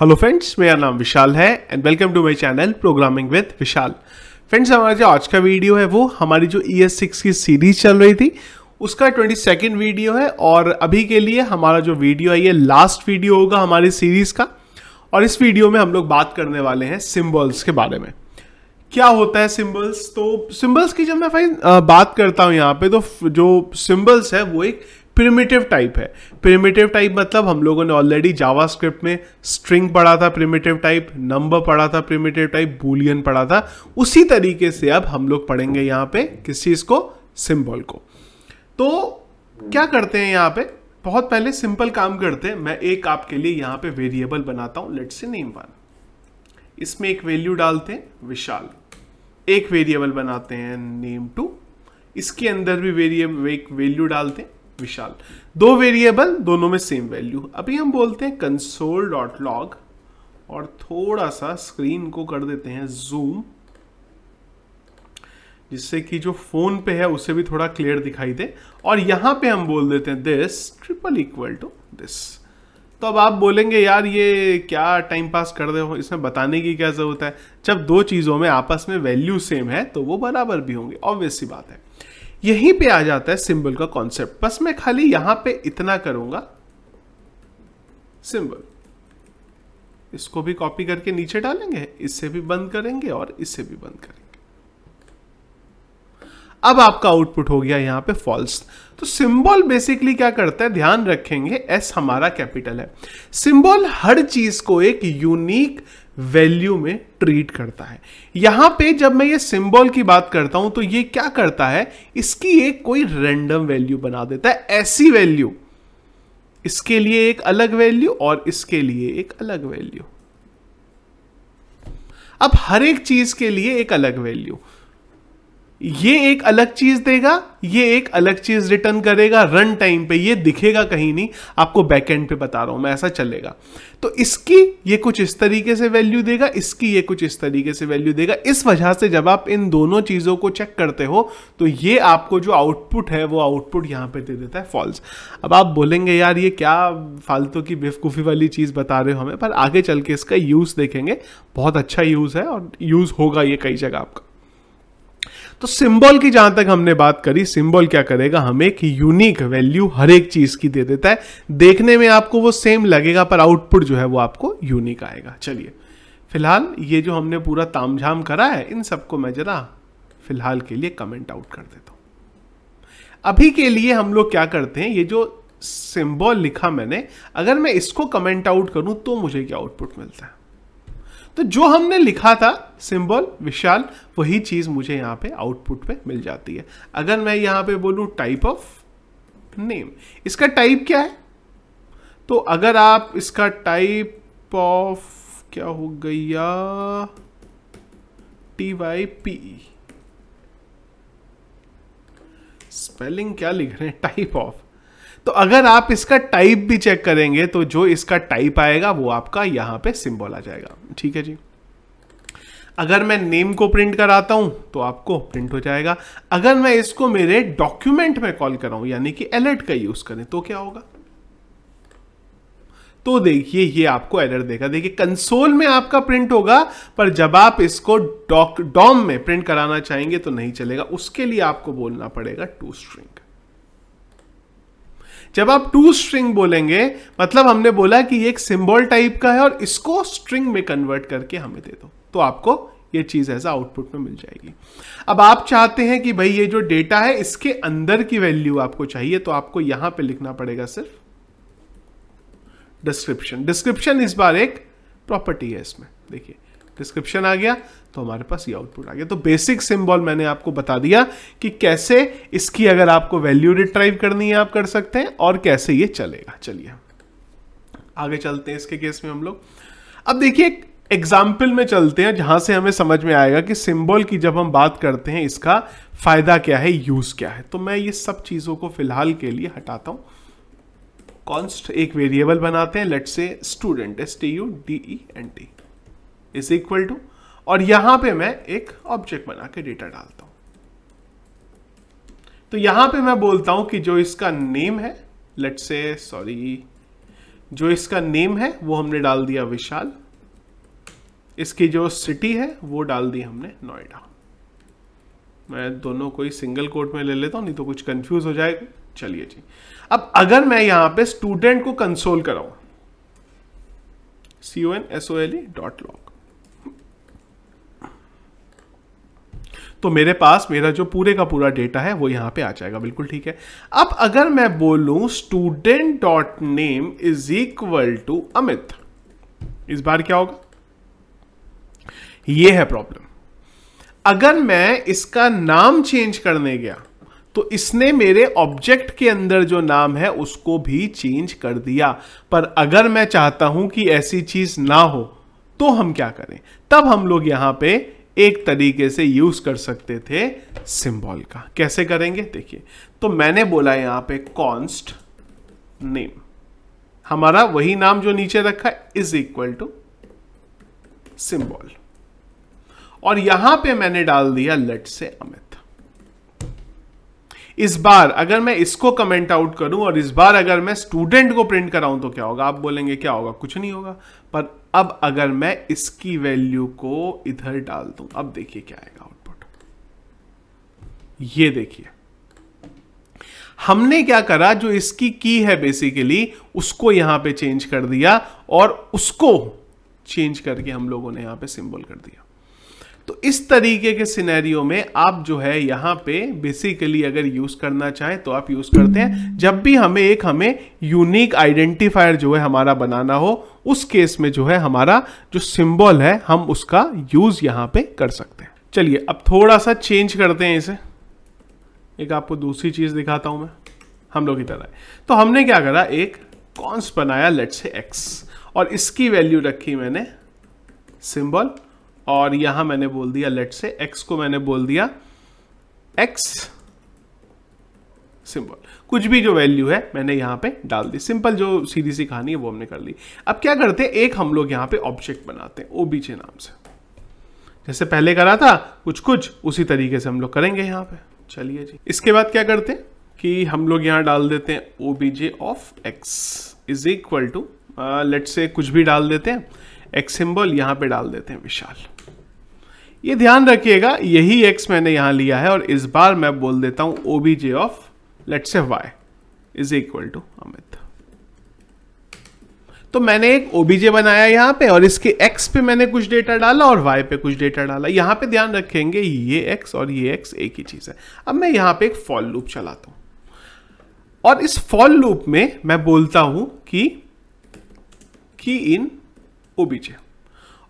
hello friends मेरा नाम विशाल है and welcome to my channel programming with Vishal friends हमारा जो आज का वीडियो है वो हमारी जो ई एस सिक्स की सीरीज चल रही थी उसका ट्वेंटी सेकेंड वीडियो है और अभी के लिए हमारा जो वीडियो है ये लास्ट वीडियो होगा हमारी सीरीज का और इस वीडियो में हम लोग बात करने वाले हैं सिम्बल्स के बारे में क्या होता है सिम्बल्स तो सिम्बल्स की जब मैं फाइन बात करता हूँ यहाँ पे तो जो सिम्बल्स है वो एक प्रिमिटिव टाइप है प्रिमिटिव टाइप मतलब हम लोगों ने ऑलरेडी जावास्क्रिप्ट में स्ट्रिंग पढ़ा था प्रिमिटिव टाइप नंबर पढ़ा था प्रिमिटिव टाइप बूलियन पढ़ा था उसी तरीके से अब हम लोग पढ़ेंगे यहाँ पे किस चीज़ को सिंबल को तो क्या करते हैं यहाँ पे बहुत पहले सिंपल काम करते हैं मैं एक आपके लिए यहाँ पे वेरिएबल बनाता हूँ लेट्स से नेम वन इसमें एक वैल्यू डालते हैं विशाल एक वेरिएबल बनाते हैं नेम टू इसके अंदर भी वेरिएबल एक वैल्यू डालते हैं विशाल दो वेरिएबल दोनों में सेम वैल्यू अभी हम बोलते हैं कंसोल डॉट लॉग और थोड़ा सा स्क्रीन को कर देते हैं जूम जिससे कि जो फोन पे है उसे भी थोड़ा क्लियर दिखाई दे और यहां पे हम बोल देते हैं this triple equal to this तो अब आप बोलेंगे यार ये क्या टाइम पास कर रहे हो इसमें बताने की क्या ज़रूरत है जब दो चीज़ों में आपस में वैल्यू सेम है तो वो बराबर भी होंगे ऑब्वियस सी बात है यहीं पे आ जाता है सिंबल का कॉन्सेप्ट बस मैं खाली यहां पे इतना करूंगा सिंबल इसको भी कॉपी करके नीचे डालेंगे इससे भी बंद करेंगे और इससे भी बंद करेंगे अब आपका आउटपुट हो गया यहां पे फॉल्स तो सिंबल बेसिकली क्या करता है ध्यान रखेंगे एस हमारा कैपिटल है सिंबल हर चीज को एक यूनिक वैल्यू में ट्रीट करता है यहां पे जब मैं ये सिंबल की बात करता हूं तो ये क्या करता है इसकी एक कोई रैंडम वैल्यू बना देता है ऐसी वैल्यू इसके लिए एक अलग वैल्यू और इसके लिए एक अलग वैल्यू अब हर एक चीज के लिए एक अलग वैल्यू ये एक अलग चीज देगा ये एक अलग चीज रिटर्न करेगा रन टाइम पे ये दिखेगा कहीं नहीं आपको बैक एंड पे बता रहा हूं मैं ऐसा चलेगा तो इसकी ये कुछ इस तरीके से वैल्यू देगा इसकी ये कुछ इस तरीके से वैल्यू देगा इस वजह से जब आप इन दोनों चीजों को चेक करते हो तो ये आपको जो आउटपुट है वो आउटपुट यहाँ पर दे देता है फॉल्स अब आप बोलेंगे यार ये क्या फालतू की बेवकूफ़ी वाली चीज़ बता रहे हो हमें पर आगे चल के इसका यूज़ देखेंगे बहुत अच्छा यूज़ है और यूज़ होगा ये कई जगह आपका तो सिंबल की जहां तक हमने बात करी सिंबल क्या करेगा हमें एक यूनिक वैल्यू हर एक चीज की दे देता है देखने में आपको वो सेम लगेगा पर आउटपुट जो है वो आपको यूनिक आएगा चलिए फिलहाल ये जो हमने पूरा तामझाम करा है इन सबको मैं जरा फिलहाल के लिए कमेंट आउट कर देता हूं अभी के लिए हम लोग क्या करते हैं ये जो सिंबल लिखा मैंने अगर मैं इसको कमेंट आउट करूं तो मुझे क्या आउटपुट मिलता है तो जो हमने लिखा था सिंबल विशाल वही चीज़ मुझे यहां पे आउटपुट पे मिल जाती है अगर मैं यहां पे बोलू टाइप ऑफ नेम इसका टाइप क्या है तो अगर आप इसका टाइप ऑफ क्या हो गया टी वाई पी स्पेलिंग क्या लिख रहे हैं टाइप ऑफ तो अगर आप इसका टाइप भी चेक करेंगे तो जो इसका टाइप आएगा वो आपका यहां पे सिंबल आ जाएगा ठीक है जी अगर मैं नेम को प्रिंट कराता हूं तो आपको प्रिंट हो जाएगा अगर मैं इसको मेरे डॉक्यूमेंट में कॉल कराऊं यानी कि अलर्ट का यूज करें तो क्या होगा तो देखिए ये आपको एरर देगा देखिए कंसोल में आपका प्रिंट होगा पर जब आप इसको डॉक डॉम में प्रिंट कराना चाहेंगे तो नहीं चलेगा उसके लिए आपको बोलना पड़ेगा टू स्ट्रिंग जब आप टू स्ट्रिंग बोलेंगे मतलब हमने बोला कि ये एक सिंबल टाइप का है और इसको स्ट्रिंग में कन्वर्ट करके हमें दे दो तो आपको ये चीज़ ऐसा आउटपुट में मिल जाएगी अब आप चाहते हैं कि भाई ये जो डेटा है इसके अंदर की वैल्यू आपको चाहिए तो आपको यहां पे लिखना पड़ेगा सिर्फ डिस्क्रिप्शन डिस्क्रिप्शन इस बार एक प्रॉपर्टी है इसमें देखिए डिस्क्रिप्शन आ गया तो हमारे पास ये आउटपुट आ गया तो बेसिक सिंबल मैंने आपको बता दिया कि कैसे इसकी अगर आपको वैल्यू रिट्राइव करनी है आप कर सकते हैं और कैसे ये चलेगा चलिए आगे चलते हैं इसके केस में हम लोग अब देखिए एग्जाम्पल में चलते हैं जहां से हमें समझ में आएगा कि सिंबल की जब हम बात करते हैं इसका फायदा क्या है यूज क्या है तो मैं ये सब चीजों को फिलहाल के लिए हटाता हूं कॉन्स्ट एक वेरिएबल बनाते हैं let say student S T U D E N T is equal to और यहां पे मैं एक ऑब्जेक्ट बना के डेटा डालता हूं तो यहां पे मैं बोलता हूं कि जो इसका नेम है लेट से सॉरी जो इसका नेम है वो हमने डाल दिया विशाल इसकी जो सिटी है वो डाल दी हमने नोएडा मैं दोनों को ही सिंगल कोट में ले लेता हूं नहीं तो कुछ कंफ्यूज हो जाएगा चलिए जी अब अगर मैं यहां पे स्टूडेंट को कंसोल कराऊ C O N S O L E dot log तो मेरे पास मेरा जो पूरे का पूरा डेटा है वो यहाँ पे आ जाएगा बिल्कुल ठीक है अब अगर मैं बोलूँ student dot name is equal to Amit इस बार क्या होगा ये है प्रॉब्लम अगर मैं इसका नाम चेंज करने गया तो इसने मेरे ऑब्जेक्ट के अंदर जो नाम है उसको भी चेंज कर दिया पर अगर मैं चाहता हूं कि ऐसी चीज ना हो तो हम क्या करें तब हम लोग यहां पे एक तरीके से यूज कर सकते थे सिंबल का कैसे करेंगे देखिए तो मैंने बोला यहां पे कॉन्स्ट नेम हमारा वही नाम जो नीचे रखा इज इक्वल टू सिंबल और यहां पे मैंने डाल दिया लेट से अमित इस बार अगर मैं इसको कमेंट आउट करूं और इस बार अगर मैं स्टूडेंट को प्रिंट कराऊं तो क्या होगा आप बोलेंगे क्या होगा कुछ नहीं होगा पर अब अगर मैं इसकी वैल्यू को इधर डाल दूं अब देखिए क्या आएगा आउटपुट ये देखिए हमने क्या करा जो इसकी की है बेसिकली उसको यहां पे चेंज कर दिया और उसको चेंज करके हम लोगों ने यहां पे सिंबल कर दिया तो इस तरीके के सिनेरियो में आप जो है यहां पे बेसिकली अगर यूज़ करना चाहें तो आप यूज़ करते हैं जब भी हमें एक हमें यूनिक आइडेंटिफायर जो है हमारा बनाना हो उस केस में जो है हमारा जो सिंबल है हम उसका यूज़ यहां पे कर सकते हैं चलिए अब थोड़ा सा चेंज करते हैं इसे एक आपको दूसरी चीज़ दिखाता हूं मैं हम लोग की तरह तो हमने क्या करा एक कॉन्स बनाया लेट से एक्स और इसकी वैल्यू रखी मैंने सिंबल और यहां मैंने बोल दिया लेट से एक्स को मैंने बोल दिया एक्स सिंपल कुछ भी जो वैल्यू है मैंने यहां पे डाल दी सिंपल जो सीधी सी कहानी है वो हमने कर ली अब क्या करते हैं एक हम लोग यहां पे ऑब्जेक्ट बनाते हैं ओ नाम से जैसे पहले करा था कुछ कुछ उसी तरीके से हम लोग करेंगे यहां पे चलिए जी इसके बाद क्या करते हैं कि हम लोग यहां डाल देते हैं OBJ of X is equal to let say कुछ भी डाल देते हैं एक्स सिंबल यहां पे डाल देते हैं विशाल ये ध्यान रखिएगा यही एक्स मैंने यहां लिया है और इस बार मैं बोल देता हूं OBJ of let say Y is equal to Amit तो मैंने एक ओबीजे बनाया यहां पे और इसके एक्स पे मैंने कुछ डेटा डाला और वाई पे कुछ डेटा डाला यहां पे ध्यान रखेंगे ये एक्स और ये एक्स एक ही चीज़ है अब मैं यहां पे एक फॉल लूप चलाता हूं और इस फॉल लूप में मैं बोलता हूं कि की इन ओबीजे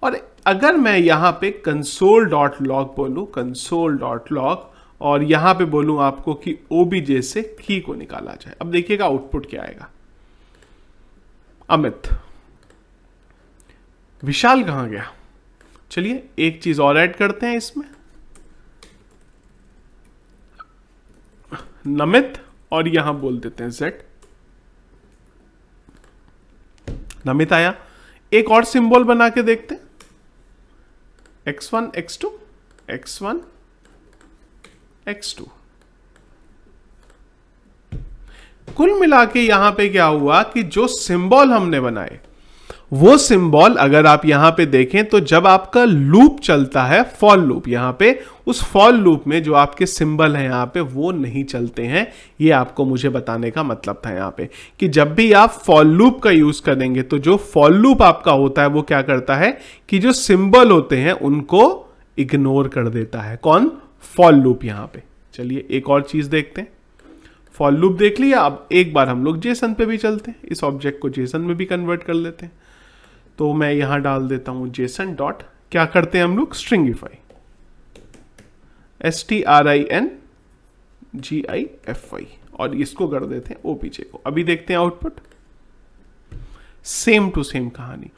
और अगर मैं यहाँ पे कंसोल डॉट लॉग बोलूँ कंसोल डॉट लॉग और यहाँ पे बोलूँ आपको कि ओ बी जे से की को निकाला जाए अब देखिएगा आउटपुट क्या आएगा अमित विशाल कहाँ गया चलिए एक चीज और ऐड करते हैं इसमें नमित और यहां बोल देते हैं जेड नमित आया एक और सिंबल बना के देखते हैं x1 x2 x1 x2 कुल मिला के यहां पे क्या हुआ कि जो सिंबल हमने बनाए वो सिंबल अगर आप यहां पे देखें तो जब आपका लूप चलता है फॉल लूप यहां पे उस फॉल लूप में जो आपके सिंबल हैं यहां पे वो नहीं चलते हैं ये आपको मुझे बताने का मतलब था यहां पे कि जब भी आप फॉल लूप का यूज़ करेंगे तो जो फॉल लूप आपका होता है वो क्या करता है कि जो सिंबल होते हैं उनको इग्नोर कर देता है कौन फॉल लूप यहां पर चलिए एक और चीज़ देखते हैं फॉल लूप देख लिया अब एक बार हम लोग जेसन पे भी चलते हैं इस ऑब्जेक्ट को जेसन में भी कन्वर्ट कर लेते हैं तो मैं यहां डाल देता हूं जेसन डॉट क्या करते हैं हम लोग stringify S T R I N G I F I और इसको कर देते हैं ओपीजे को अभी देखते हैं आउटपुट सेम टू सेम कहानी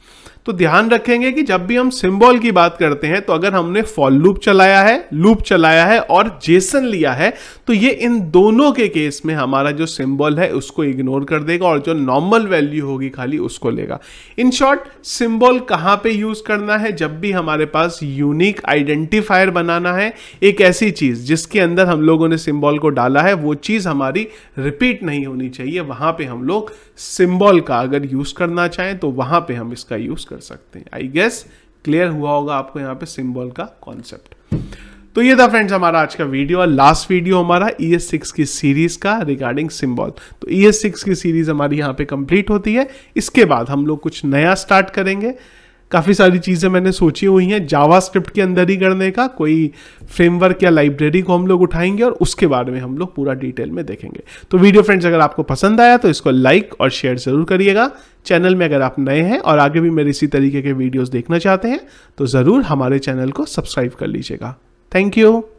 तो ध्यान रखेंगे कि जब भी हम सिंबल की बात करते हैं तो अगर हमने फॉल लूप चलाया है लूप चलाया है और जेसन लिया है तो ये इन दोनों के केस में हमारा जो सिंबल है उसको इग्नोर कर देगा और जो नॉर्मल वैल्यू होगी खाली उसको लेगा इन शॉर्ट सिंबल कहाँ पे यूज करना है जब भी हमारे पास यूनिक आइडेंटिफायर बनाना है एक ऐसी चीज जिसके अंदर हम लोगों ने सिम्बॉल को डाला है वो चीज हमारी रिपीट नहीं होनी चाहिए वहां पर हम लोग सिम्बॉल का अगर यूज करना करना चाहें तो वहां पे हम इसका यूज़ कर सकते हैं आई गेस क्लियर हुआ होगा आपको यहाँ पे सिंबल का कॉन्सेप्ट तो ये था फ्रेंड्स हमारा आज का वीडियो और लास्ट वीडियो हमारा ई एस सिक्स की सीरीज का रिगार्डिंग सिंबल तो ई एस सिक्स की सीरीज हमारी यहाँ पे कंप्लीट होती है इसके बाद हम लोग कुछ नया स्टार्ट करेंगे काफ़ी सारी चीज़ें मैंने सोची हुई हैं जावा स्क्रिप्ट के अंदर ही करने का कोई फ्रेमवर्क या लाइब्रेरी को हम लोग उठाएंगे और उसके बारे में हम लोग पूरा डिटेल में देखेंगे तो वीडियो फ्रेंड्स अगर आपको पसंद आया तो इसको लाइक और शेयर ज़रूर करिएगा चैनल में अगर आप नए हैं और आगे भी मेरे इसी तरीके के वीडियोज़ देखना चाहते हैं तो ज़रूर हमारे चैनल को सब्सक्राइब कर लीजिएगा थैंक यू